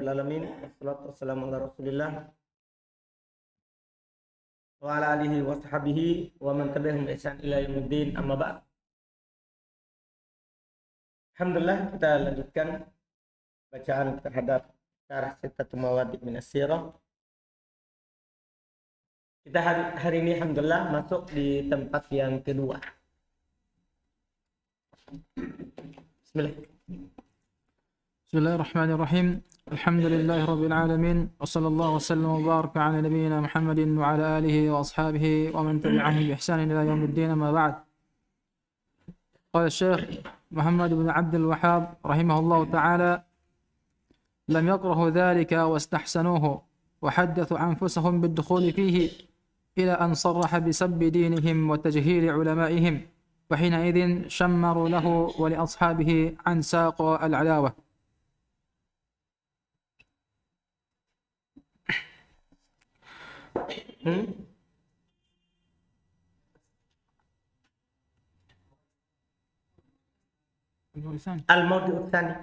Wassalatu wassalamu ala Alhamdulillah kita lanjutkan Bacaan terhadap syarah Sittatul Mawadid Minas Sirah kita hari, hari ini Alhamdulillah masuk di tempat yang kedua Bismillahirrahmanirrahim الحمد لله رب العالمين وصلى الله وسلم وبارك على نبينا محمد وعلى آله وأصحابه ومن تبعهم بإحسان إلى يوم الدين ما بعد قال الشيخ محمد بن عبد الوهاب رحمه الله تعالى لم يكرهوا ذلك واستحسنوه وحدثوا أنفسهم بالدخول فيه إلى أن صرح بسب دينهم وتجهيل علمائهم وحينئذ شمروا له ولأصحابه عن ساق العداوة الموضوع hmm? الثاني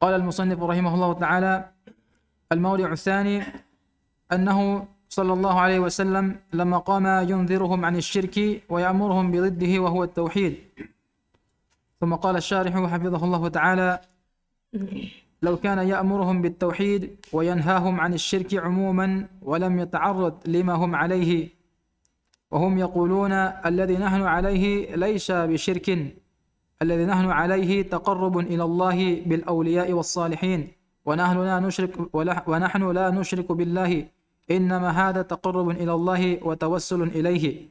قال المصنف رحمه الله تعالى الموضع الثاني أنه صلى الله عليه وسلم لما قام ينذرهم عن الشرك ويأمرهم بضده وهو التوحيد ثم قال الشارح حفظه الله تعالى لو كان يأمرهم بالتوحيد وينهاهم عن الشرك عموما ولم يتعرض لما هم عليه وهم يقولون الذي نحن عليه ليس بشرك الذي نحن عليه تقرب إلى الله بالأولياء والصالحين ونحن لا نشرك ونحن لا نشرك بالله إنما هذا تقرب إلى الله وتوسل إليه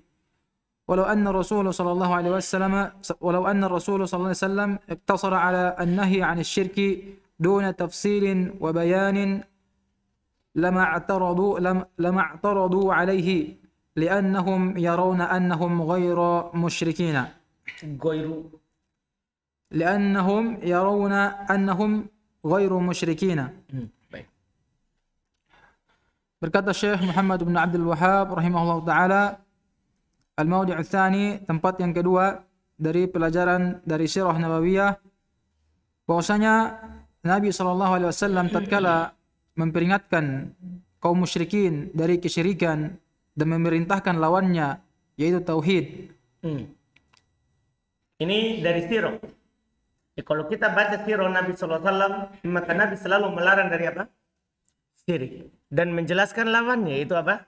ولو أن الرسول صلى الله عليه وسلم ولو أن الرسول صلى الله عليه وسلم اقتصر على النهي عن الشرك دون تفصيل وبيان لما اعترضوا لما اعترضوا عليه لأنهم يرون أنهم غير مشركين غير لأنهم يرون أنهم غير مشركين Berkata Syekh Muhammad bin Abdul Wahab rahimahullah taala al mawdiu thani tempat yang kedua dari pelajaran dari Sirah Nabawiyah. bahwasanya Nabi Shallallahu alaihi wasallam tatkala memperingatkan kaum musyrikin dari kesyirikan dan memerintahkan lawannya yaitu tauhid. Hmm. Ini dari Sirah. Ya, eh, kalau kita baca Sirah Nabi Shallallahu alaihi wasallam maka Nabi selalu melarang dari apa? Syirik dan menjelaskan lawannya itu apa?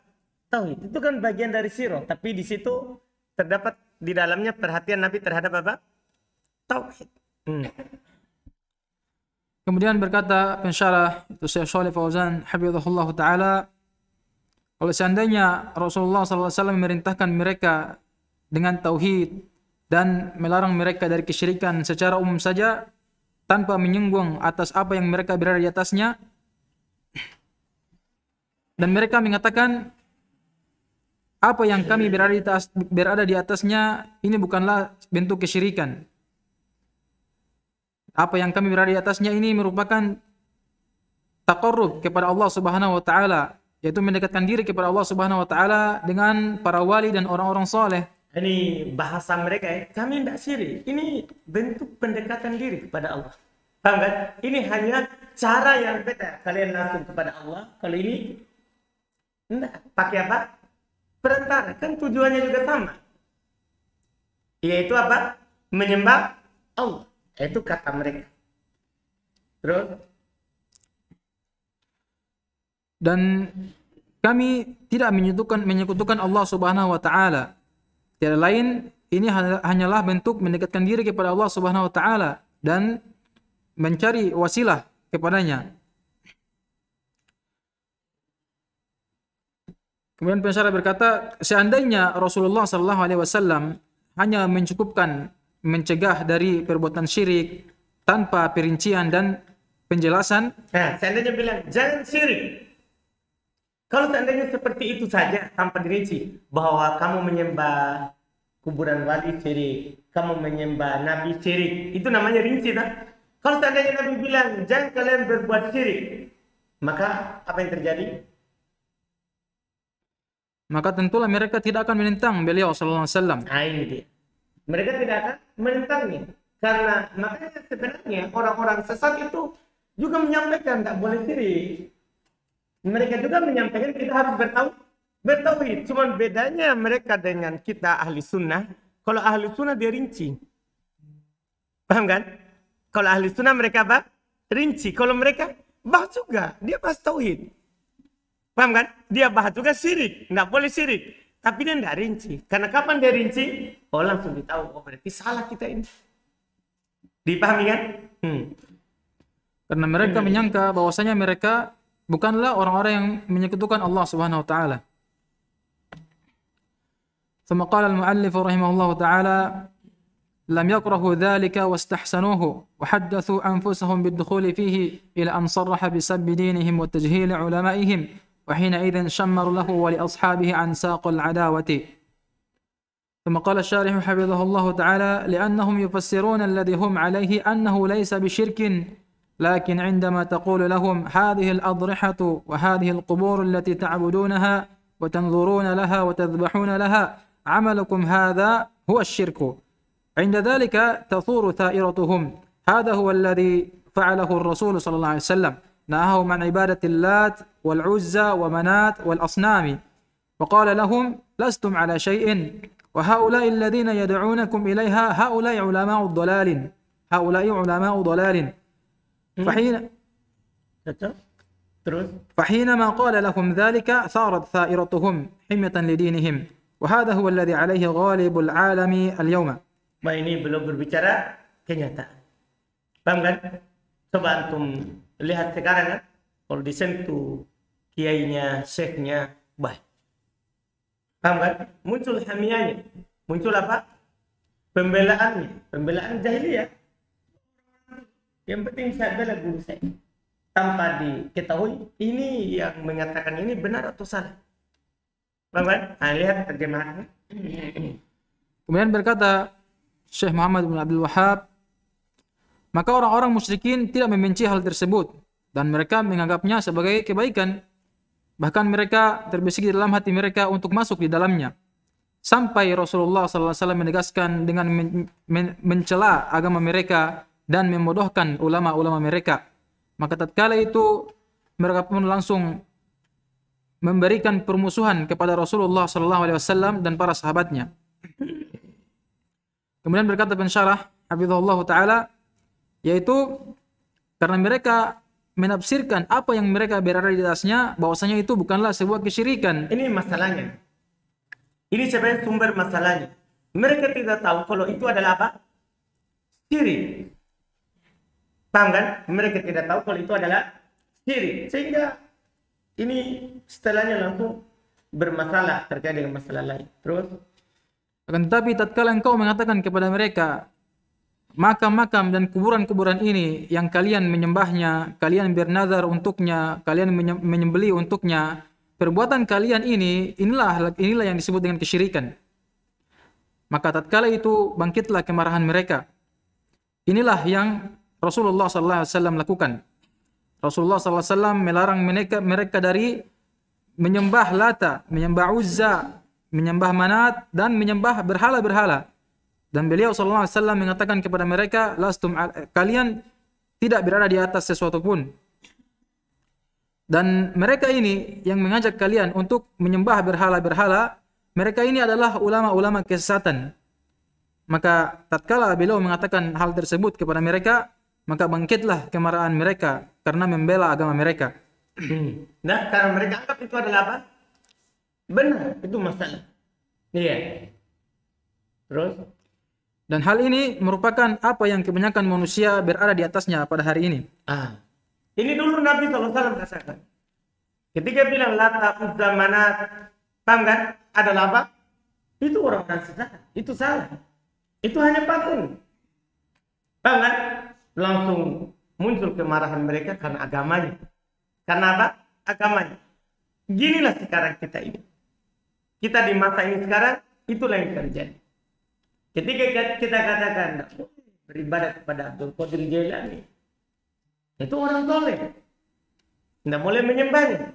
tauhid. Itu kan bagian dari sirah, tapi di situ terdapat di dalamnya perhatian Nabi terhadap apa? Tauhid. Hmm. Kemudian berkata pensyarah itu Syekh Shalih Fauzan habibullah taala kalau seandainya Rasulullah SAW memerintahkan mereka dengan tauhid dan melarang mereka dari kesyirikan secara umum saja tanpa menyinggung atas apa yang mereka berada di atasnya dan mereka mengatakan apa yang kami berada di atasnya ini bukanlah bentuk kesyirikan. Apa yang kami berada di atasnya ini merupakan taqarrub kepada Allah Subhanahu wa taala, yaitu mendekatkan diri kepada Allah Subhanahu wa taala dengan para wali dan orang-orang soleh. Ini bahasa mereka kami tidak syirik. Ini bentuk pendekatan diri kepada Allah. Paham kan? Ini hanya cara yang beda kalian lakukan kepada Allah. Kalau ini enggak pakai apa? Perantara kan tujuannya juga sama yaitu apa menyembah Allah itu kata mereka terus dan kami tidak menyekutukan menyekutukan Allah Subhanahu wa taala. Tiada lain ini hanyalah bentuk mendekatkan diri kepada Allah Subhanahu wa taala dan mencari wasilah kepadanya. Kemudian pensyarah berkata, seandainya Rasulullah Shallallahu Alaihi Wasallam hanya mencukupkan mencegah dari perbuatan syirik tanpa perincian dan penjelasan. Nah, seandainya bilang jangan syirik, kalau seandainya seperti itu saja tanpa dirinci bahwa kamu menyembah kuburan wali syirik, kamu menyembah nabi syirik, itu namanya rinci Nah, Kalau seandainya nabi bilang jangan kalian berbuat syirik, maka apa yang terjadi? maka tentulah mereka tidak akan menentang beliau sallallahu alaihi wasallam. Nah, mereka tidak akan menentangnya karena makanya sebenarnya orang-orang sesat itu juga menyampaikan tidak boleh diri. Mereka juga menyampaikan kita harus bertahu bertauhid. Cuma bedanya mereka dengan kita ahli sunnah. Kalau ahli sunnah dia rinci. Paham kan? Kalau ahli sunnah mereka apa? Rinci. Kalau mereka bah juga dia pas tauhid. Paham kan? Dia bahas juga sirik, nggak boleh sirik. Tapi dia tidak rinci. Karena kapan dia rinci, oh langsung ditahu, oh berarti salah kita ini. Dipahami kan? Hmm. Karena mereka hmm. menyangka bahwasanya mereka bukanlah orang-orang yang menyekutukan Allah Subhanahu wa taala. ثم قال المؤلف رحمه الله تعالى لم يكرهوا ذلك واستحسنوه وحدثوا أنفسهم بالدخول فيه إلى أن صرح بسب دينهم وتجهيل علمائهم وحينئذ شمر له ولأصحابه عن ساق العداوة ثم قال الشارح حفظه الله تعالى لأنهم يفسرون الذي هم عليه أنه ليس بشرك لكن عندما تقول لهم هذه الأضرحة وهذه القبور التي تعبدونها وتنظرون لها وتذبحون لها عملكم هذا هو الشرك عند ذلك تثور ثائرتهم هذا هو الذي فعله الرسول صلى الله عليه وسلم نهاهم عن عبادة اللات والعزى ومنات والأصنام وقال لهم لستم على شيء وهؤلاء الذين يدعونكم إليها هؤلاء علماء الضلال هؤلاء علماء ضلال فحين فحينما قال لهم ذلك ثارت ثائرتهم حمية لدينهم وهذا هو الذي عليه غالب العالم اليوم ما ini belum berbicara kenyataan paham kan coba antum lihat sekarang kan kalau disentuh kiainya syekhnya baik paham kan muncul hamianya muncul apa pembelaannya pembelaan jahiliyah yang penting saya bela guru saya tanpa diketahui ini yang mengatakan ini benar atau salah paham kan nah, lihat terjemahannya kemudian berkata Syekh Muhammad bin Abdul Wahab maka orang-orang musyrikin tidak membenci hal tersebut dan mereka menganggapnya sebagai kebaikan. Bahkan mereka terbesik di dalam hati mereka untuk masuk di dalamnya. Sampai Rasulullah SAW menegaskan dengan men men mencela agama mereka dan memodohkan ulama-ulama mereka. Maka tatkala itu mereka pun langsung memberikan permusuhan kepada Rasulullah SAW dan para sahabatnya. Kemudian berkata pensyarah, Habibullah Ta'ala, yaitu karena mereka menafsirkan apa yang mereka berada di atasnya bahwasanya itu bukanlah sebuah kesyirikan ini masalahnya ini sebenarnya sumber masalahnya mereka tidak tahu kalau itu adalah apa syirik paham kan mereka tidak tahu kalau itu adalah syirik sehingga ini setelahnya langsung bermasalah terkait dengan masalah lain terus akan tetapi tatkala engkau mengatakan kepada mereka makam-makam dan kuburan-kuburan ini yang kalian menyembahnya, kalian bernazar untuknya, kalian menyembeli untuknya, perbuatan kalian ini inilah inilah yang disebut dengan kesyirikan. Maka tatkala itu bangkitlah kemarahan mereka. Inilah yang Rasulullah sallallahu alaihi lakukan. Rasulullah sallallahu alaihi melarang mereka mereka dari menyembah Lata, menyembah Uzza, menyembah Manat dan menyembah berhala-berhala dan beliau SAW mengatakan kepada mereka, "Lastum kalian tidak berada di atas sesuatu pun." Dan mereka ini yang mengajak kalian untuk menyembah berhala-berhala, mereka ini adalah ulama-ulama kesesatan. Maka tatkala beliau mengatakan hal tersebut kepada mereka, maka bangkitlah kemarahan mereka karena membela agama mereka. Hmm. Nah, karena mereka anggap itu adalah apa? Benar, itu masalah. Iya. Terus? Dan hal ini merupakan apa yang kebanyakan manusia berada di atasnya pada hari ini. Ah. Ini dulu Nabi SAW katakan. Ketika bilang lata uzza manat, paham kan? Adalah apa? Itu orang-orang sesat. Itu salah. Itu hanya patung. Paham kan? Langsung muncul kemarahan mereka karena agamanya. Karena apa? Agamanya. Ginilah sekarang kita ini. Kita di masa ini sekarang, itulah yang terjadi. Ketika kita katakan beribadah kepada Abdul Qadir Jailani, itu orang toleh. Tidak boleh menyembahnya.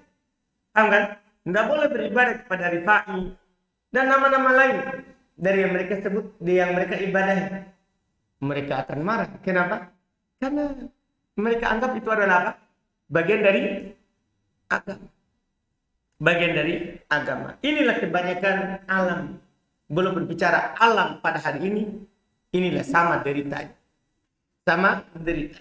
Paham kan? Tidak boleh beribadah kepada Rifai dan nama-nama lain dari yang mereka sebut, dari yang mereka ibadah. Mereka akan marah. Kenapa? Karena mereka anggap itu adalah apa? Bagian dari agama. Bagian dari agama. Inilah kebanyakan alam belum berbicara alam pada hari ini, inilah sama derita. Sama derita.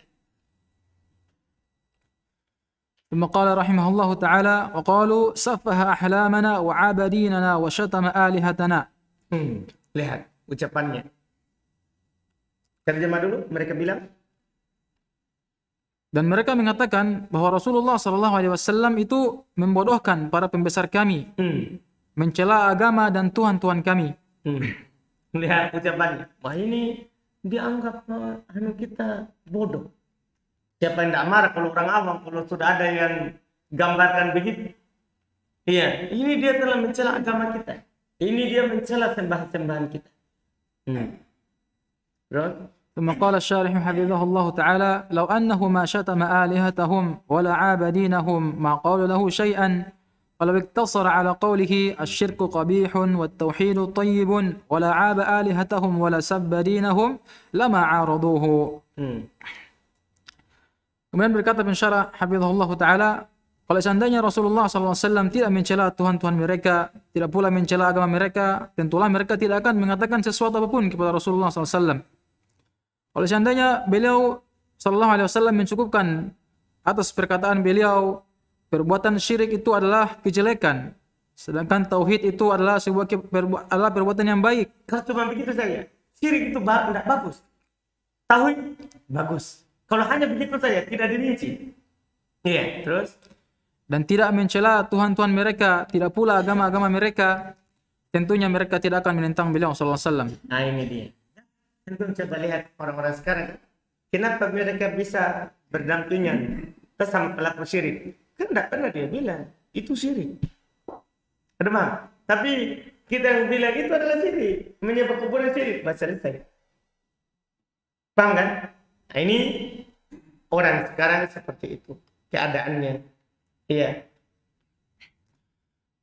ثم قال رحمه الله تعالى وقالوا سفه أحلامنا وعاب وشتم آلهتنا hmm. lihat ucapannya terjemah dulu mereka bilang dan mereka mengatakan bahwa Rasulullah Shallallahu Alaihi Wasallam itu membodohkan para pembesar kami hmm mencela agama dan Tuhan-Tuhan kami. Hmm. Lihat ucapannya. Wah ini dianggap eh, anu kita bodoh. Siapa yang tidak marah kalau orang awam, kalau sudah ada yang gambarkan begitu. Iya, ini dia telah mencela agama kita. Ini dia mencela sembahan-sembahan kita. Hmm. ثم قال الشارح حفظه الله تعالى لو أنه ما شتم آلهتهم ولا عاب دينهم ما قالوا له شيئا فلو اقتصر على قوله الشرك قبيح والتوحيد طيب ولا عاب آلهتهم ولا سب دينهم لما عارضوه Kemudian berkata bin pensyarah Hafizahullah Ta'ala Kalau seandainya Rasulullah SAW tidak mencela Tuhan-Tuhan mereka, tidak pula mencela agama mereka, tentulah mereka tidak akan mengatakan sesuatu apapun kepada Rasulullah SAW. Kalau seandainya beliau SAW mencukupkan atas perkataan beliau Perbuatan syirik itu adalah kejelekan, sedangkan tauhid itu adalah sebuah perbu adalah perbuatan yang baik. Kalau cuma begitu saja, ya, syirik itu ba tidak bagus, tauhid bagus. Kalau hanya begitu saja, tidak dirinci. Iya, yeah, terus dan tidak mencela tuhan-tuhan mereka, tidak pula agama-agama mereka. Tentunya mereka tidak akan menentang beliau sallallahu alaihi wasallam. Nah, ini dia. Tentu coba lihat orang-orang sekarang kenapa mereka bisa berdampingan tersama pelaku syirik? Kan tidak pernah dia bilang. Itu syirik. Ada bang? Tapi kita yang bilang itu adalah syirik. Menyebab kuburan syirik. Bahasa saya. Paham kan? Nah, ini orang sekarang seperti itu. Keadaannya. Iya.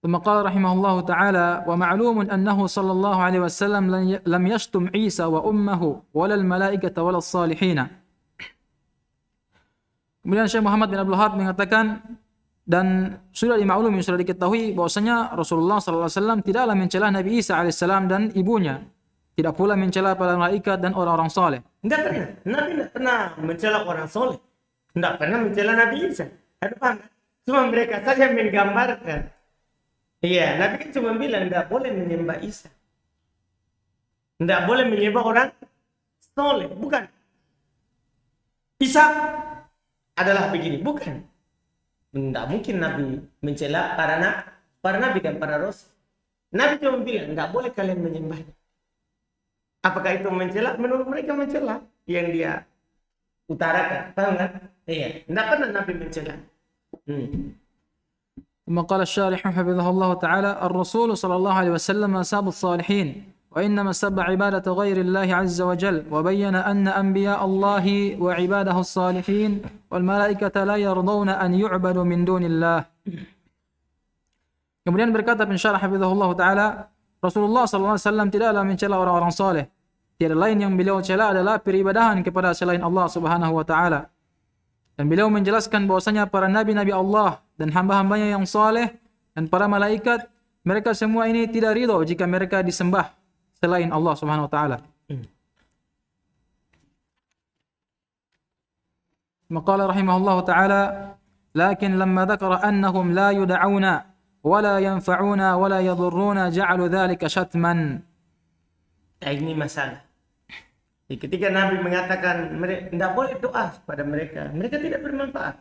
ثم قال رحمه الله تعالى ومعلوم أنه صلى الله عليه وسلم لم يشتم عيسى وأمه ولا الملائكة ولا الصالحين Kemudian Syekh Muhammad bin Abdul Wahab mengatakan dan sudah dimaklumi sudah diketahui bahwasanya Rasulullah Alaihi wasallam tidaklah mencela Nabi Isa alaihissalam dan ibunya, tidak pula mencela para malaikat dan orang-orang soleh. Tidak pernah, Nabi tidak pernah mencela orang soleh, tidak pernah mencela Nabi Isa. Ada paham? Cuma mereka saja menggambarkan. Iya, Nabi kan cuma bilang tidak boleh menyembah Isa, tidak boleh menyembah orang soleh, bukan Isa adalah begini bukan tidak mungkin Nabi mencela para nabi para nabi dan para rasul Nabi cuma bilang nggak boleh kalian menyembahnya apakah itu mencela menurut mereka mencela yang dia utarakan paham kan iya tidak pernah Nabi mencela hmm. ثم قال الشارح حفظه الله تعالى الرسول صلى الله عليه وسلم ساب الصالحين وإنما سب عبادة غير الله عز وجل وبين أن أنبياء الله وعباده الصالحين والملائكة لا يرضون أن يعبدوا من دون الله Kemudian berkata pensyarah hafizahullah ta'ala Rasulullah SAW tidaklah mencela orang-orang saleh. Tiada lain yang beliau cela adalah peribadahan kepada selain Allah Subhanahu wa taala. Dan beliau menjelaskan bahwasanya para nabi-nabi Allah dan hamba-hambanya yang saleh dan para malaikat mereka semua ini tidak ridho jika mereka disembah selain Allah Subhanahu wa taala. Hmm. Maqala rahimahullah taala, "Lakin lamma dzakara annahum la yud'auna yanfa'una wa la yadhurruna ja'alu dzalika syatman." Eh, ini masalah. Ketika Nabi mengatakan mereka tidak boleh doa kepada mereka, mereka tidak bermanfaat.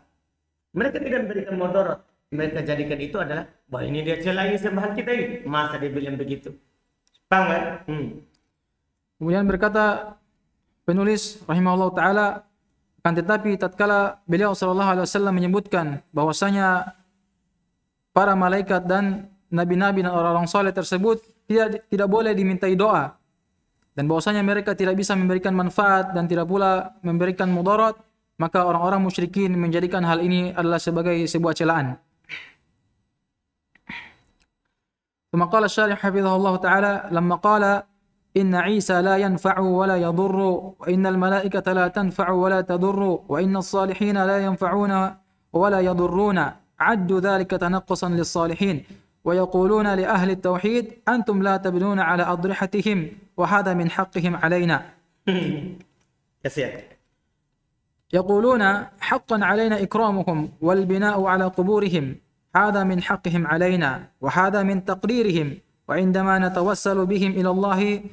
Mereka tidak memberikan mudarat. Mereka jadikan itu adalah, wah ini dia celah ini sembahan kita ini. Masa dia bilang begitu? Tangan. Hmm. Kemudian berkata penulis rahimahullah taala akan tetapi tatkala beliau sallallahu alaihi wasallam menyebutkan bahwasanya para malaikat dan nabi-nabi dan orang-orang soleh tersebut tidak tidak boleh dimintai doa dan bahwasanya mereka tidak bisa memberikan manfaat dan tidak pula memberikan mudarat maka orang-orang musyrikin menjadikan hal ini adalah sebagai sebuah celaan ثم قال الشارح حفظه الله تعالى لما قال إن عيسى لا ينفع ولا يضر وإن الملائكة لا تنفع ولا تضر وإن الصالحين لا ينفعون ولا يضرون عدوا ذلك تنقصا للصالحين ويقولون لأهل التوحيد أنتم لا تبنون على أضرحتهم وهذا من حقهم علينا كثير يقولون حقا علينا إكرامهم والبناء على قبورهم هذا من حقهم علينا وهذا من تقريرهم وعندما نتوسل بهم إلى الله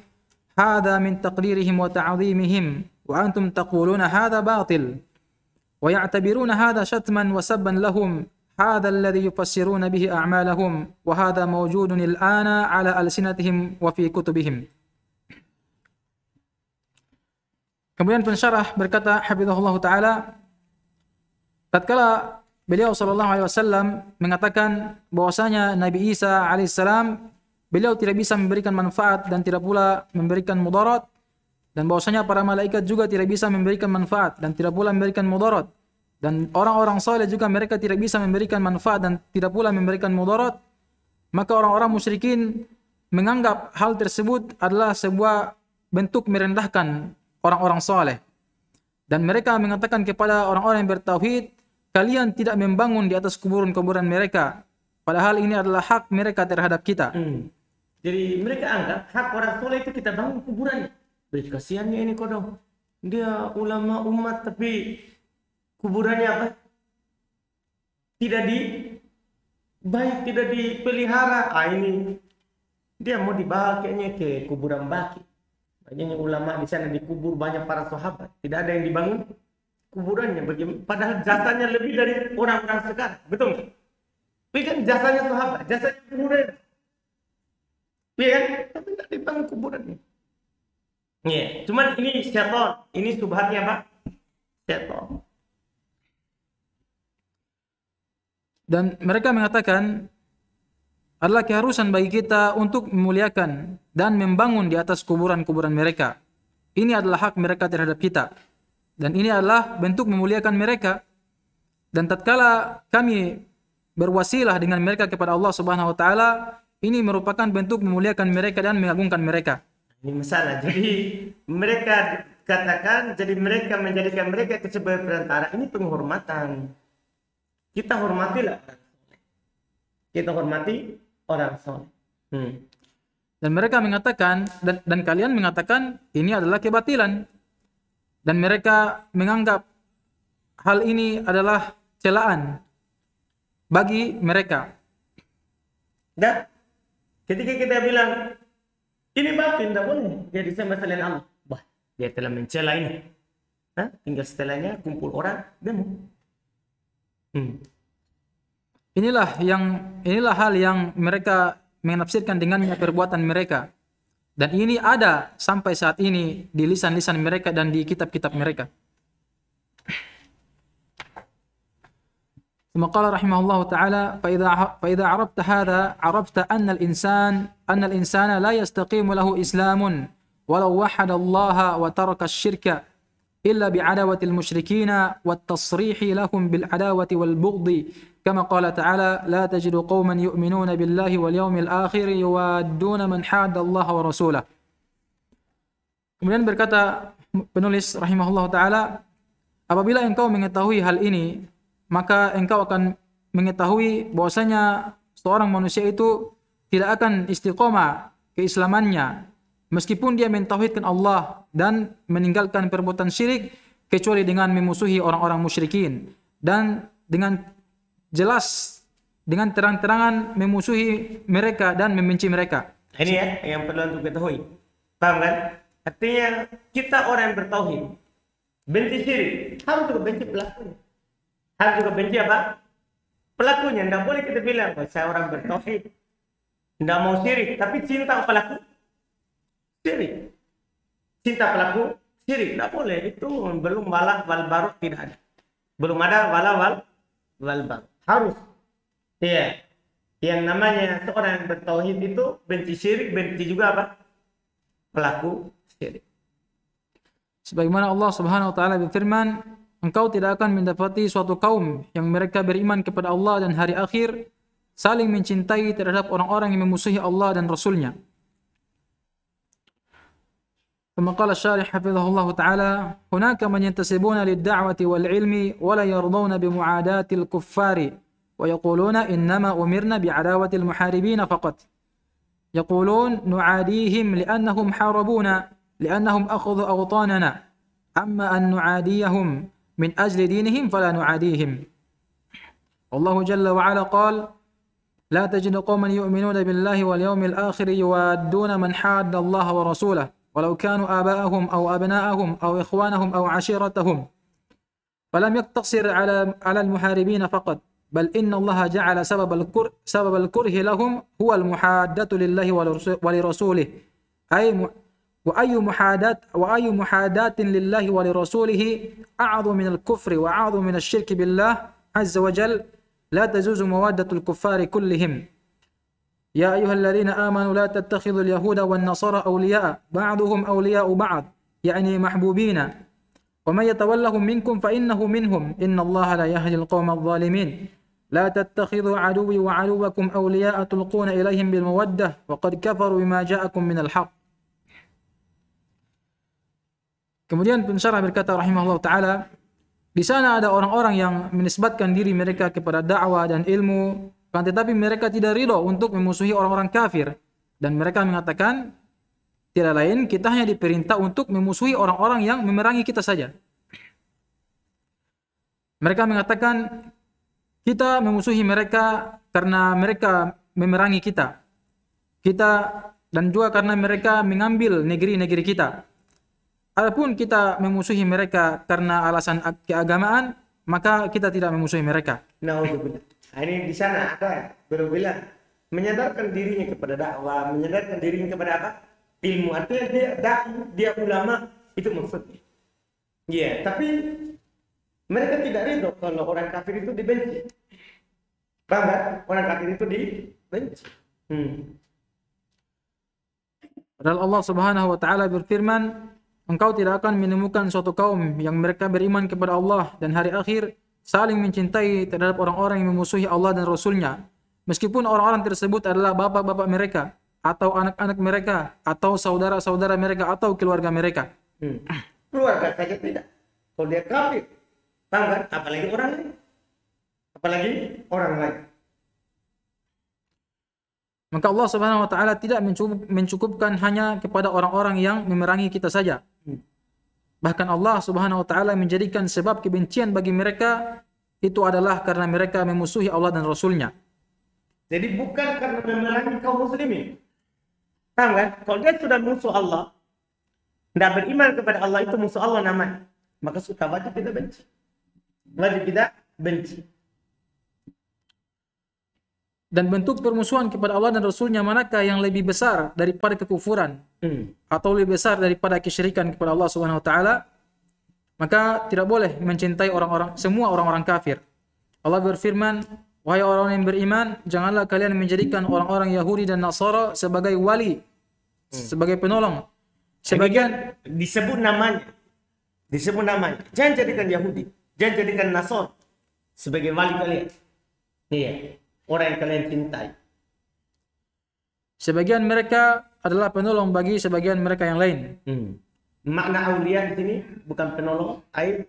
هذا من تقريرهم وتعظيمهم وأنتم تقولون هذا باطل ويعتبرون هذا شتما وسبا لهم هذا الذي يفسرون به أعمالهم وهذا موجود الآن على ألسنتهم وفي كتبهم Kemudian pensyarah berkata Habibullah Ta'ala Tatkala beliau sallallahu Alaihi Wasallam mengatakan bahwasanya Nabi Isa Alaihissalam beliau tidak bisa memberikan manfaat dan tidak pula memberikan mudarat dan bahwasanya para malaikat juga tidak bisa memberikan manfaat dan tidak pula memberikan mudarat dan orang-orang soleh juga mereka tidak bisa memberikan manfaat dan tidak pula memberikan mudarat maka orang-orang musyrikin menganggap hal tersebut adalah sebuah bentuk merendahkan orang-orang soleh dan mereka mengatakan kepada orang-orang yang bertauhid kalian tidak membangun di atas kuburan-kuburan mereka padahal ini adalah hak mereka terhadap kita hmm. jadi mereka anggap hak orang soleh itu kita bangun kuburan Beri kasihannya ini kodong dia ulama umat tapi kuburannya apa tidak di baik tidak dipelihara ah ini dia mau dibawa kayaknya ke kuburan baki banyaknya ulama di sana dikubur banyak para sahabat tidak ada yang dibangun kuburannya bagaimana padahal jasanya lebih dari orang-orang sekarang betul tapi kan jasanya sahabat jasanya kuburan iya kan tapi nggak dibangun kuburannya iya yeah. cuman ini syaitan ini subhatnya pak syaitan dan mereka mengatakan adalah keharusan bagi kita untuk memuliakan dan membangun di atas kuburan-kuburan mereka. Ini adalah hak mereka terhadap kita. Dan ini adalah bentuk memuliakan mereka. Dan tatkala kami berwasilah dengan mereka kepada Allah Subhanahu wa taala, ini merupakan bentuk memuliakan mereka dan mengagungkan mereka. Ini masalah. Jadi mereka katakan jadi mereka menjadikan mereka itu sebagai perantara. Ini penghormatan. Kita hormatilah Kita hormati orang soleh. Hmm. Dan mereka mengatakan dan, dan kalian mengatakan ini adalah kebatilan dan mereka menganggap hal ini adalah celaan bagi mereka. Dan ketika kita bilang ini batu tidak boleh dia disembah selain Allah, bah dia telah mencela ini. Hah? Tinggal setelahnya kumpul orang demo. Hmm. Inilah yang inilah hal yang mereka menafsirkan dengan perbuatan mereka. Dan ini ada sampai saat ini di lisan-lisan mereka dan di kitab-kitab mereka. Maka rahimahullah taala, "Fa idza ha-, arabta hadza, arabta anna al-insan, anna al-insana la yastaqimu lahu islamun walau wahada Allah wa taraka asy-syirka." إلا bi'adawatil musyrikina wat لهم lahum bil كما قال تعالى لا تجد قوما يؤمنون بالله واليوم الآخر يوادون من حاد الله ورسوله Kemudian berkata penulis rahimahullah ta'ala, apabila engkau mengetahui hal ini, maka engkau akan mengetahui bahwasanya seorang manusia itu tidak akan istiqomah keislamannya Meskipun dia mentauhidkan Allah dan meninggalkan perbuatan syirik kecuali dengan memusuhi orang-orang musyrikin dan dengan jelas dengan terang-terangan memusuhi mereka dan membenci mereka. Ini ya yang perlu untuk ketahui. Paham kan? Artinya kita orang yang bertauhid benci syirik harus juga benci pelakunya. Harus juga benci apa? Pelakunya. Tidak boleh kita bilang oh, saya orang bertauhid. Tidak mau syirik, tapi cinta pelaku syirik. Cinta pelaku syirik tidak boleh itu belum wala wal baru tidak ada. Belum ada wala wal wal baru. Harus. Iya. Yeah. Yang namanya seorang yang bertauhid itu benci syirik, benci juga apa? Pelaku syirik. Sebagaimana Allah Subhanahu wa taala berfirman, engkau tidak akan mendapati suatu kaum yang mereka beriman kepada Allah dan hari akhir saling mencintai terhadap orang-orang yang memusuhi Allah dan Rasulnya. ثم قال الشارح حفظه الله تعالى هناك من ينتسبون للدعوة والعلم ولا يرضون بمعاداة الكفار ويقولون إنما أمرنا بعداوة المحاربين فقط يقولون نعاديهم لأنهم حاربونا لأنهم أخذوا أوطاننا أما أن نعاديهم من أجل دينهم فلا نعاديهم والله جل وعلا قال لا تجد قوما يؤمنون بالله واليوم الآخر يوادون من حاد الله ورسوله ولو كانوا آباءهم أو أبناءهم أو إخوانهم أو عشيرتهم فلم يقتصر على على المحاربين فقط بل إن الله جعل سبب الكره سبب الكره لهم هو المحادة لله ولرسوله أي وأي محاداة وأي محاداة لله ولرسوله أعظم من الكفر وأعظم من الشرك بالله عز وجل لا تجوز مودة الكفار كلهم يا أيها الذين آمنوا لا تتخذوا اليهود والنصارى أولياء بعضهم أولياء بعض يعني محبوبين ومن يتولهم منكم فإنه منهم إن الله لا يهدي القوم الظالمين لا تتخذوا عدوي وعدوكم أولياء تلقون إليهم بالمودة وقد كفروا بما جاءكم من الحق Kemudian pensyarah berkata rahimahullah taala, di sana ada orang-orang yang menisbatkan diri mereka kepada dakwah dan ilmu Kan tetapi mereka tidak ridho untuk memusuhi orang-orang kafir dan mereka mengatakan tidak lain kita hanya diperintah untuk memusuhi orang-orang yang memerangi kita saja. Mereka mengatakan kita memusuhi mereka karena mereka memerangi kita. Kita dan juga karena mereka mengambil negeri-negeri kita. Adapun kita memusuhi mereka karena alasan keagamaan, maka kita tidak memusuhi mereka. Nah, nah, ini di sana ada belum bilang menyadarkan dirinya kepada dakwah menyadarkan dirinya kepada apa ilmu artinya dia dai dia ulama itu maksudnya iya yeah, tapi mereka tidak ridho kalau orang kafir itu dibenci Bahkan orang kafir itu dibenci hmm. padahal Allah subhanahu wa ta'ala berfirman engkau tidak akan menemukan suatu kaum yang mereka beriman kepada Allah dan hari akhir saling mencintai terhadap orang-orang yang memusuhi Allah dan Rasulnya. Meskipun orang-orang tersebut adalah bapak-bapak mereka, atau anak-anak mereka, atau saudara-saudara mereka, atau keluarga mereka. Hmm. Keluarga saja tidak. Kalau dia kafir, tanggal apalagi orang lain. Apalagi orang lain. Maka Allah Subhanahu wa taala tidak mencukupkan hanya kepada orang-orang yang memerangi kita saja, Bahkan Allah Subhanahu wa taala menjadikan sebab kebencian bagi mereka itu adalah karena mereka memusuhi Allah dan Rasulnya. Jadi bukan karena memerangi kaum muslimin. Paham kan? Kalau dia sudah musuh Allah, tidak beriman kepada Allah itu musuh Allah namanya. Maka suka wajib kita benci. Wajib kita benci. dan bentuk permusuhan kepada Allah dan Rasulnya manakah yang lebih besar daripada kekufuran hmm. atau lebih besar daripada kesyirikan kepada Allah Subhanahu Wa Taala maka tidak boleh mencintai orang-orang semua orang-orang kafir Allah berfirman wahai orang yang beriman janganlah kalian menjadikan orang-orang Yahudi dan Nasara sebagai wali hmm. sebagai penolong sebagian disebut namanya disebut namanya jangan jadikan Yahudi jangan jadikan Nasara sebagai wali kalian iya orang yang kalian cintai. Sebagian mereka adalah penolong bagi sebagian mereka yang lain. Hmm. Makna aulia di sini bukan penolong, air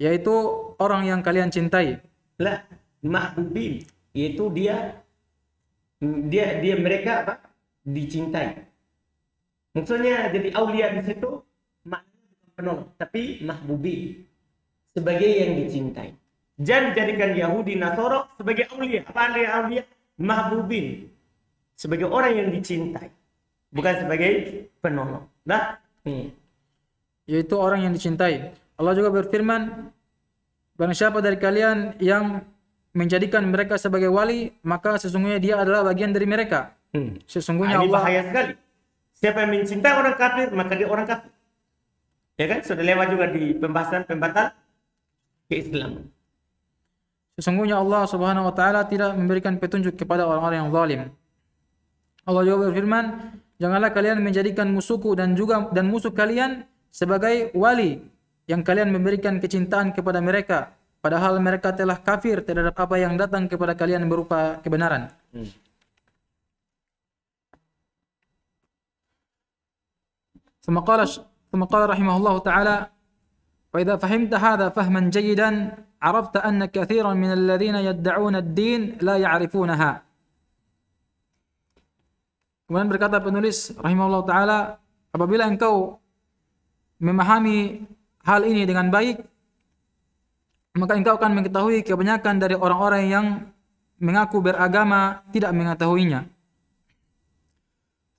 yaitu orang yang kalian cintai. Lah, mahbubin yaitu dia hmm, dia dia mereka apa? dicintai. Maksudnya jadi aulia di situ maknanya penolong, tapi bubi sebagai yang dicintai. Jadi jadikan Yahudi Nasoro sebagai aulia. Apa artinya aulia? Mahbubin. Sebagai orang yang dicintai. Bukan sebagai penolong. Nah, ini. Hmm. Yaitu orang yang dicintai. Allah juga berfirman, Barang siapa dari kalian yang menjadikan mereka sebagai wali, maka sesungguhnya dia adalah bagian dari mereka. Hmm. Sesungguhnya ini bahaya sekali. Siapa yang mencintai orang kafir, maka dia orang kafir. Ya kan? Sudah lewat juga di pembahasan pembatal keislaman. Sesungguhnya Allah Subhanahu wa taala tidak memberikan petunjuk kepada orang-orang yang zalim. Allah juga berfirman, "Janganlah kalian menjadikan musuhku dan juga dan musuh kalian sebagai wali yang kalian memberikan kecintaan kepada mereka, padahal mereka telah kafir terhadap apa yang datang kepada kalian berupa kebenaran." Hmm. ثم قال ثم قال رحمه الله تعالى فإذا فهمت هذا فهما جيدا عرفت أن كثيرا من الذين يدعون الدين لا يعرفونها Kemudian berkata penulis rahimahullah taala, apabila engkau memahami hal ini dengan baik, maka engkau akan mengetahui kebanyakan dari orang-orang yang mengaku beragama tidak mengetahuinya.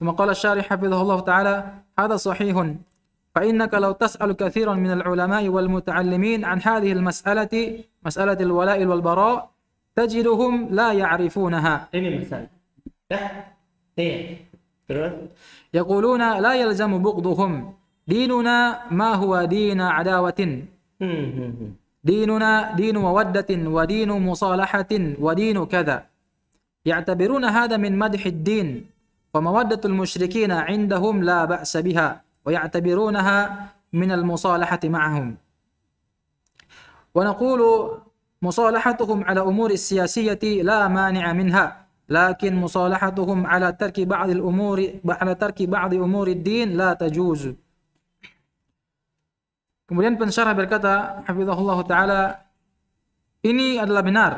Maka Allah syarih hafizahullah taala, "Hadza sahihun فإنك لو تسأل كثيرا من العلماء والمتعلمين عن هذه المسألة مسألة الولاء والبراء تجدهم لا يعرفونها يقولون لا يلزم بغضهم ديننا ما هو دين عداوة ديننا دين مودة ودين مصالحة ودين كذا يعتبرون هذا من مدح الدين ومودة المشركين عندهم لا بأس بها ويعتبرونها من المصالحة معهم ونقول مصالحتهم على أمور السياسية لا مانع منها لكن مصالحتهم على ترك بعض الأمور على ترك بعض أمور الدين لا تجوز Kemudian pensyarah berkata, Hafizahullah Ta'ala, ini adalah benar.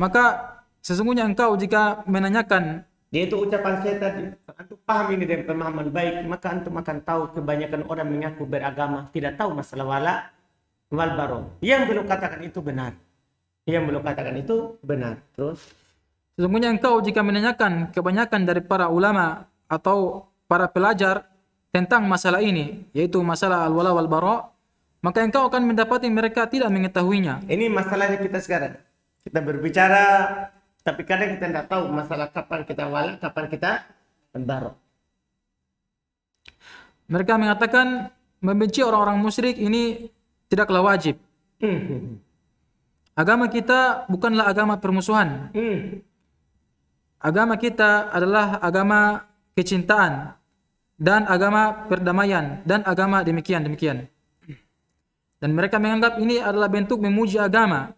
Maka sesungguhnya engkau jika menanyakan dia itu ucapan saya tadi antum paham ini dengan pemahaman baik maka antum akan tahu kebanyakan orang mengaku beragama tidak tahu masalah wala wal barom yang belum katakan itu benar yang belum katakan itu benar terus sesungguhnya engkau jika menanyakan kebanyakan dari para ulama atau para pelajar tentang masalah ini yaitu masalah al wala wal baro maka engkau akan mendapati mereka tidak mengetahuinya ini masalahnya kita sekarang kita berbicara tapi kadang kita tidak tahu masalah kapan kita wala, kapan kita bentar. Mereka mengatakan membenci orang-orang musyrik ini tidaklah wajib. Hmm. Agama kita bukanlah agama permusuhan. Hmm. Agama kita adalah agama kecintaan dan agama perdamaian dan agama demikian demikian. Dan mereka menganggap ini adalah bentuk memuji agama.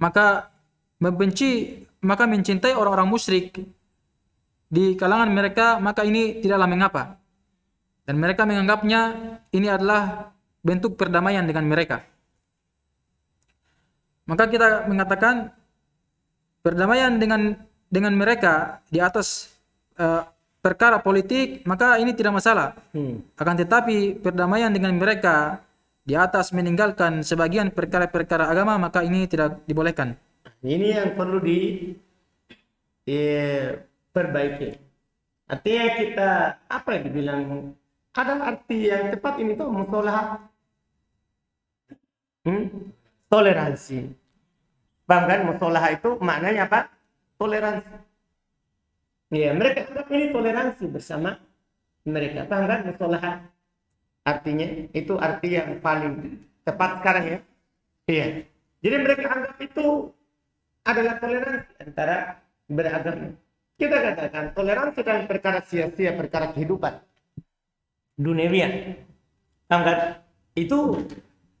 Maka Membenci maka mencintai orang-orang musyrik di kalangan mereka maka ini tidaklah mengapa. Dan mereka menganggapnya ini adalah bentuk perdamaian dengan mereka. Maka kita mengatakan perdamaian dengan dengan mereka di atas uh, perkara politik maka ini tidak masalah. Hmm. Akan tetapi perdamaian dengan mereka di atas meninggalkan sebagian perkara-perkara agama maka ini tidak dibolehkan ini yang perlu di diperbaiki artinya kita apa yang dibilang kadang arti yang tepat ini tuh mutolah hmm? toleransi paham kan mutolah itu maknanya apa toleransi Ya, mereka anggap ini toleransi bersama mereka. Paham kan mutolah Artinya itu arti yang paling tepat sekarang ya. Iya. Jadi mereka anggap itu adalah toleransi antara beragama. Kita katakan toleransi dalam perkara sia-sia, perkara kehidupan dunia Angkat itu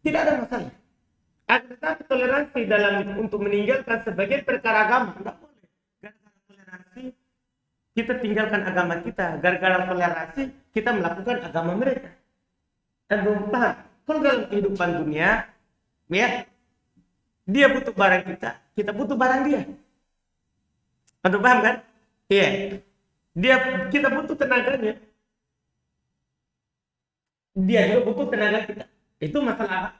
tidak ada masalah. ada tetapi toleransi dalam untuk meninggalkan sebagian perkara agama tidak boleh. Gara-gara toleransi kita tinggalkan agama kita. Gara-gara toleransi kita melakukan agama mereka. Dan belum paham. Kalau dalam kehidupan dunia, ya dia butuh barang kita, kita butuh barang dia. Aduh paham kan? Iya. Yeah. Dia kita butuh tenaganya. Dia juga butuh tenaga kita. Itu masalah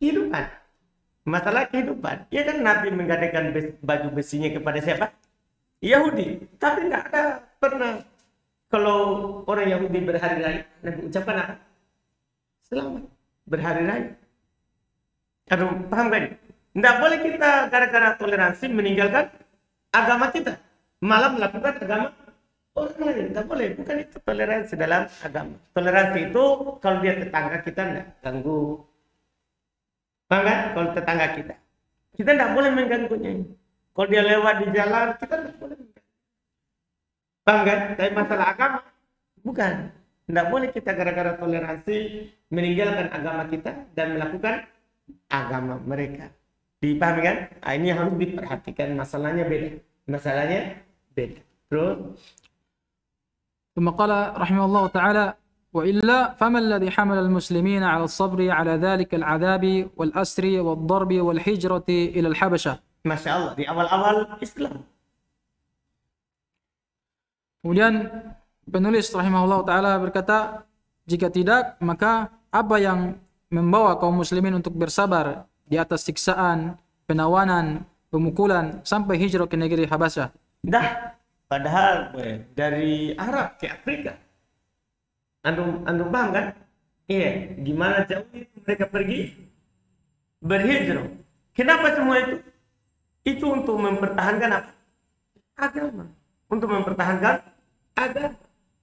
hidupan. Kehidupan. Masalah kehidupan. Ya kan Nabi menggadaikan baju besinya kepada siapa? Yahudi. Tapi tidak ada pernah kalau orang Yahudi berhari raya Nabi ucapkan apa? Selamat berhari raya. Aduh, paham kan? Tidak boleh kita gara-gara toleransi meninggalkan agama kita. malam melakukan agama orang lain. Tidak boleh. Bukan itu toleransi dalam agama. Toleransi itu kalau dia tetangga kita tidak ganggu. bangga Kalau tetangga kita. Kita tidak boleh mengganggunya. Kalau dia lewat di jalan, kita tidak boleh bangga kan? Tapi masalah agama, bukan. Tidak boleh kita gara-gara toleransi meninggalkan agama kita dan melakukan agama mereka. Dipahami kan? Nah, ini harus diperhatikan masalahnya beda. Masalahnya beda. Terus ثم قال رحمه الله تعالى وإلا فما الذي حمل المسلمين على الصبر على ذلك العذاب والأسر والضرب والحجرة إلى الحبشة ما شاء الله di awal-awal Islam Kemudian penulis rahimahullah taala berkata, jika tidak maka apa yang membawa kaum muslimin untuk bersabar di atas siksaan, penawanan, pemukulan sampai hijrah ke negeri Habasyah. Dah, padahal we, dari Arab ke Afrika. Antum antum paham kan? Iya, gimana jauh itu mereka pergi berhijrah. Kenapa semua itu? Itu untuk mempertahankan apa? Agama. Untuk mempertahankan agama.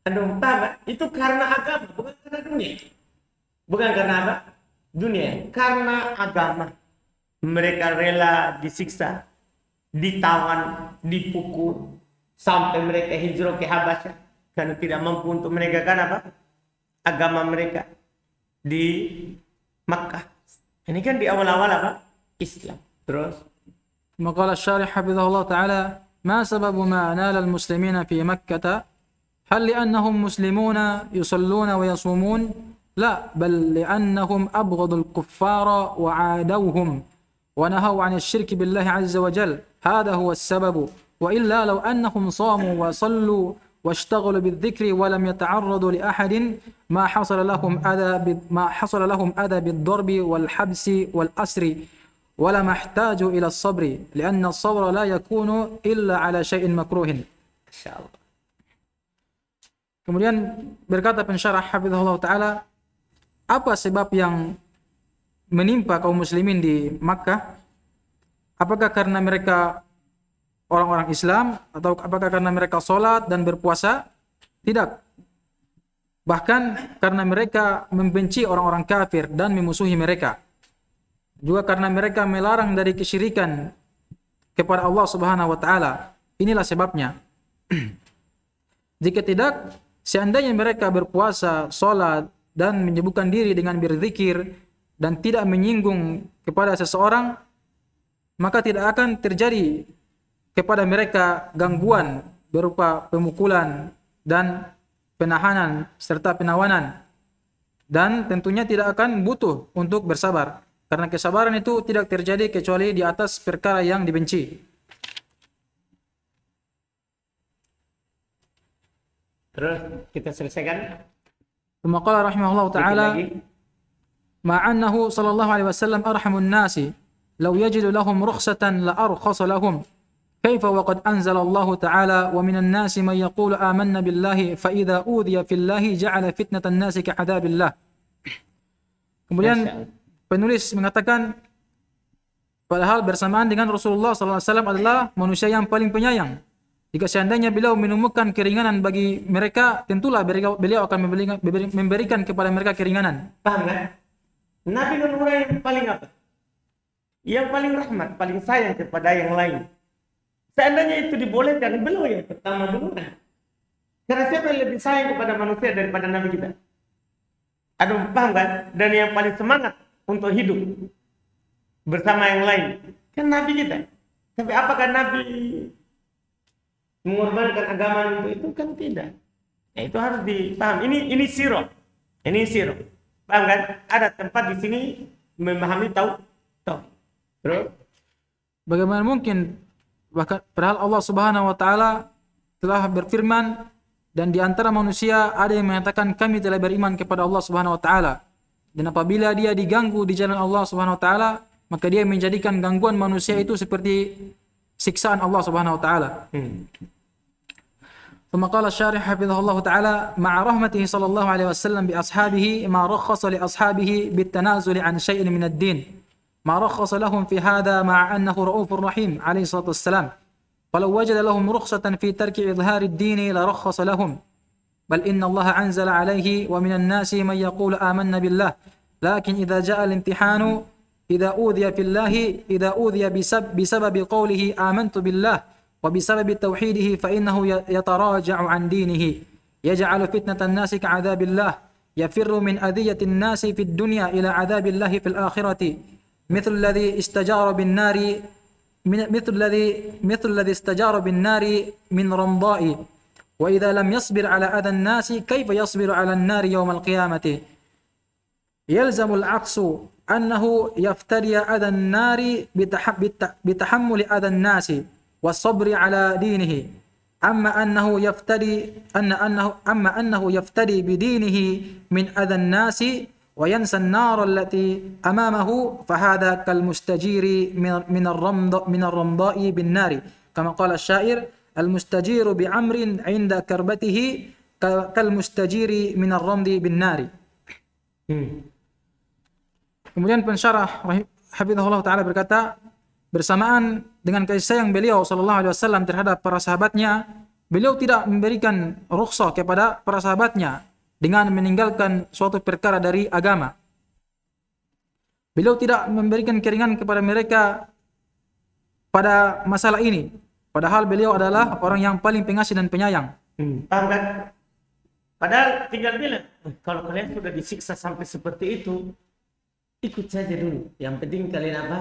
Antum paham? Kan? Itu karena agama, bukan karena dunia. Bukan karena apa? dunia karena agama mereka rela disiksa ditawan dipukul sampai mereka hijrah ke karena tidak mampu untuk menegakkan apa agama mereka di Makkah ini kan di awal-awal apa Islam terus مقال الشارح حفظه الله تعالى ما سبب ما نال المسلمين في مكة هل لأنهم مسلمون يصلون ويصومون لا بل لأنهم أبغضوا الكفار وعادوهم ونهوا عن الشرك بالله عز وجل هذا هو السبب وإلا لو أنهم صاموا وصلوا واشتغلوا بالذكر ولم يتعرضوا لأحد ما حصل لهم أذى ما حصل لهم أذى بالضرب والحبس والأسر ولما احتاجوا إلى الصبر لأن الصبر لا يكون إلا على شيء مكروه إن شاء الله Kemudian berkata pensyarah Hafizahullah Ta'ala apa sebab yang menimpa kaum muslimin di Makkah? Apakah karena mereka orang-orang Islam atau apakah karena mereka sholat dan berpuasa? Tidak. Bahkan karena mereka membenci orang-orang kafir dan memusuhi mereka. Juga karena mereka melarang dari kesyirikan kepada Allah Subhanahu wa taala. Inilah sebabnya. Jika tidak, seandainya mereka berpuasa, sholat, dan menyebutkan diri dengan berzikir dan tidak menyinggung kepada seseorang maka tidak akan terjadi kepada mereka gangguan berupa pemukulan dan penahanan serta penawanan dan tentunya tidak akan butuh untuk bersabar karena kesabaran itu tidak terjadi kecuali di atas perkara yang dibenci. Terus kita selesaikan ثم قال رحمه الله تعالى مع أنه صلى الله عليه وسلم أرحم الناس لو يجد لهم رخصة لأرخص لهم كيف وقد أنزل الله تعالى ومن الناس من يقول آمنا بالله فإذا أوذي في الله جعل فتنة الناس كعذاب الله Kemudian penulis mengatakan padahal bersamaan dengan Rasulullah SAW adalah manusia yang paling penyayang Jika seandainya beliau menemukan keringanan bagi mereka, tentulah beliau akan memberikan, kepada mereka keringanan. Paham kan? Nabi Nuh yang paling apa? Yang paling rahmat, paling sayang kepada yang lain. Seandainya itu dibolehkan, beliau yang pertama dulu. Karena siapa yang lebih sayang kepada manusia daripada Nabi kita? Ada paham kan? Dan yang paling semangat untuk hidup bersama yang lain. Kan Nabi kita. Tapi apakah Nabi mengorbankan agama untuk itu kan tidak. Ya, itu harus dipaham. Ini ini siro, ini siro. Paham kan? Ada tempat di sini memahami tahu tahu. Bro. Bagaimana mungkin bahkan padahal Allah Subhanahu wa taala telah berfirman dan di antara manusia ada yang mengatakan kami telah beriman kepada Allah Subhanahu wa taala. Dan apabila dia diganggu di jalan Allah Subhanahu wa taala, maka dia menjadikan gangguan manusia itu seperti siksaan Allah Subhanahu wa taala. Hmm. ثم قال الشارح حفظه الله تعالى مع رحمته صلى الله عليه وسلم بأصحابه ما رخص لأصحابه بالتنازل عن شيء من الدين ما رخص لهم في هذا مع أنه رؤوف رحيم عليه الصلاة والسلام ولو وجد لهم رخصة في ترك إظهار الدين لرخص لهم بل إن الله أنزل عليه ومن الناس من يقول آمنا بالله لكن إذا جاء الامتحان إذا أوذي في الله إذا أوذي بسبب, بسبب قوله آمنت بالله وبسبب توحيده فإنه يتراجع عن دينه يجعل فتنة الناس كعذاب الله يفر من أذية الناس في الدنيا إلى عذاب الله في الآخرة مثل الذي استجار بالنار مثل الذي مثل الذي استجار بالنار من رمضاء وإذا لم يصبر على أذى الناس كيف يصبر على النار يوم القيامة يلزم العكس أنه يفتري أذى النار بتحمل أذى الناس والصبر على دينه أما أنه يفتري أن أنه أما أنه يفتري بدينه من أذى الناس وينسى النار التي أمامه فهذا كالمستجير من من الرمض من الرمضاء بالنار كما قال الشاعر المستجير بعمر عند كربته كالمستجير من الرمض بالنار hmm. Kemudian pensyarah الله taala berkata bersamaan dengan kasih sayang beliau sallallahu Alaihi Wasallam terhadap para sahabatnya, beliau tidak memberikan rukhsah kepada para sahabatnya dengan meninggalkan suatu perkara dari agama. Beliau tidak memberikan keringan kepada mereka pada masalah ini. Padahal beliau adalah orang yang paling pengasih dan penyayang. Hmm. Kan? Padahal tinggal bilang, eh, kalau kalian sudah disiksa sampai seperti itu, ikut saja dulu. Yang penting kalian apa?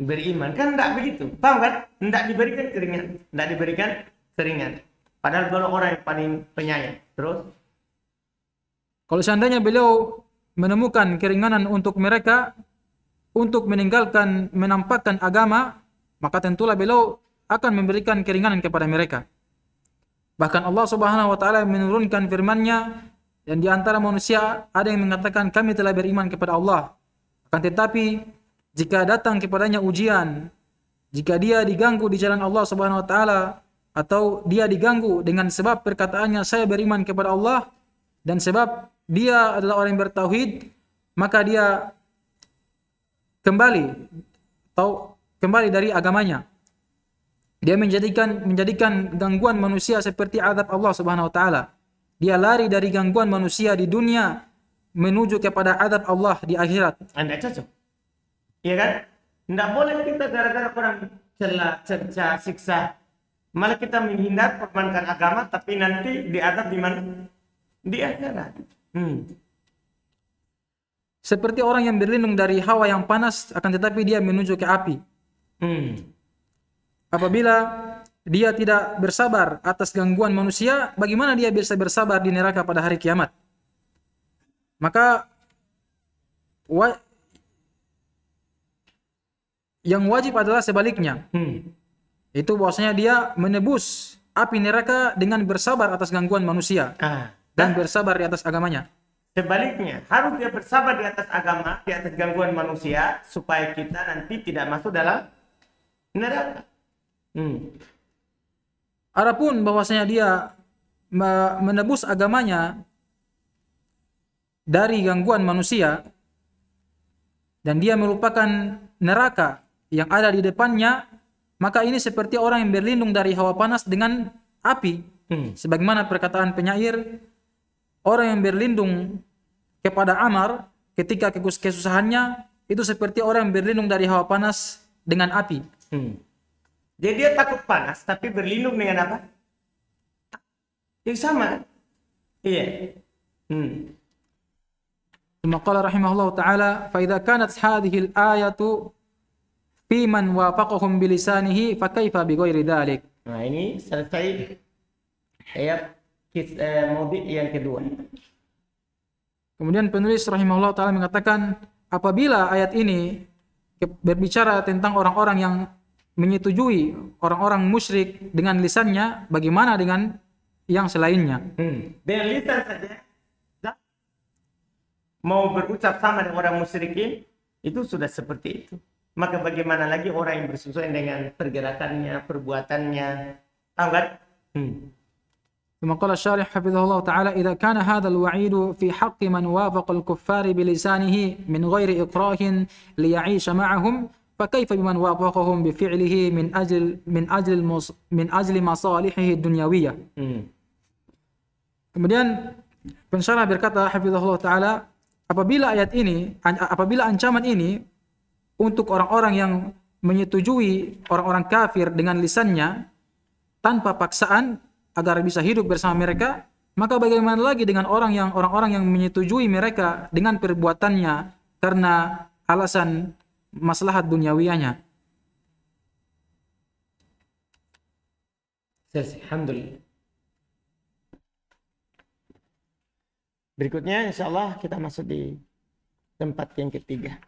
beriman kan tidak begitu paham kan tidak diberikan keringat tidak diberikan keringat padahal beliau orang yang paling penyayang terus kalau seandainya beliau menemukan keringanan untuk mereka untuk meninggalkan menampakkan agama maka tentulah beliau akan memberikan keringanan kepada mereka bahkan Allah Subhanahu wa taala menurunkan firman-Nya dan di antara manusia ada yang mengatakan kami telah beriman kepada Allah akan tetapi jika datang kepadanya ujian, jika dia diganggu di jalan Allah Subhanahu wa taala atau dia diganggu dengan sebab perkataannya saya beriman kepada Allah dan sebab dia adalah orang yang bertauhid, maka dia kembali atau kembali dari agamanya. Dia menjadikan menjadikan gangguan manusia seperti adab Allah Subhanahu wa taala. Dia lari dari gangguan manusia di dunia menuju kepada adab Allah di akhirat. Anda cocok. Iya kan tidak boleh kita gara-gara orang cela cerca siksa malah kita menghindar perbankan agama tapi nanti diadab di mana di akhirat hmm. seperti orang yang berlindung dari hawa yang panas akan tetapi dia menuju ke api hmm. apabila dia tidak bersabar atas gangguan manusia bagaimana dia bisa bersabar di neraka pada hari kiamat maka wa yang wajib adalah sebaliknya. Hmm. Itu bahwasanya dia menebus api neraka dengan bersabar atas gangguan manusia ah. dan bersabar di atas agamanya. Sebaliknya, harus dia bersabar di atas agama, di atas gangguan manusia supaya kita nanti tidak masuk dalam neraka. Hmm. Adapun bahwasanya dia menebus agamanya dari gangguan manusia dan dia melupakan neraka yang ada di depannya, maka ini seperti orang yang berlindung dari hawa panas dengan api. Hmm. Sebagaimana perkataan penyair, orang yang berlindung kepada Amar ketika kesusahannya itu seperti orang yang berlindung dari hawa panas dengan api. Hmm. Jadi dia takut panas tapi berlindung dengan apa? Yang sama. Iya. Hmm. ثم قال رحمه الله تعالى فإذا كانت هذه الآية fi man wafaqahum bilisanihi fa kaifa bi ghairi dhalik. Nah, ini selesai ayat eh, yang kedua. Kemudian penulis rahimahullah taala mengatakan apabila ayat ini berbicara tentang orang-orang yang menyetujui orang-orang musyrik dengan lisannya, bagaimana dengan yang selainnya? Hmm. Dengan lisan saja mau berucap sama dengan orang musyrikin itu sudah seperti itu maka bagaimana lagi orang yang bersesuaian dengan pergerakannya, perbuatannya. Tahu kan? Hmm. ثم قال الشارح حفظه الله تعالى إذا كان هذا الوعيد في حق من وافق الكفار بلسانه من غير إكراه ليعيش معهم فكيف بمن وافقهم بفعله من أجل من أجل المص من أجل مصالحه الدنيوية. Kemudian pensyarah berkata hafizahullah taala apabila ayat ini apabila ancaman ini untuk orang-orang yang menyetujui orang-orang kafir dengan lisannya tanpa paksaan agar bisa hidup bersama mereka, maka bagaimana lagi dengan orang yang orang-orang yang menyetujui mereka dengan perbuatannya karena alasan maslahat duniawianya. Alhamdulillah. Berikutnya insya Allah kita masuk di tempat yang ketiga.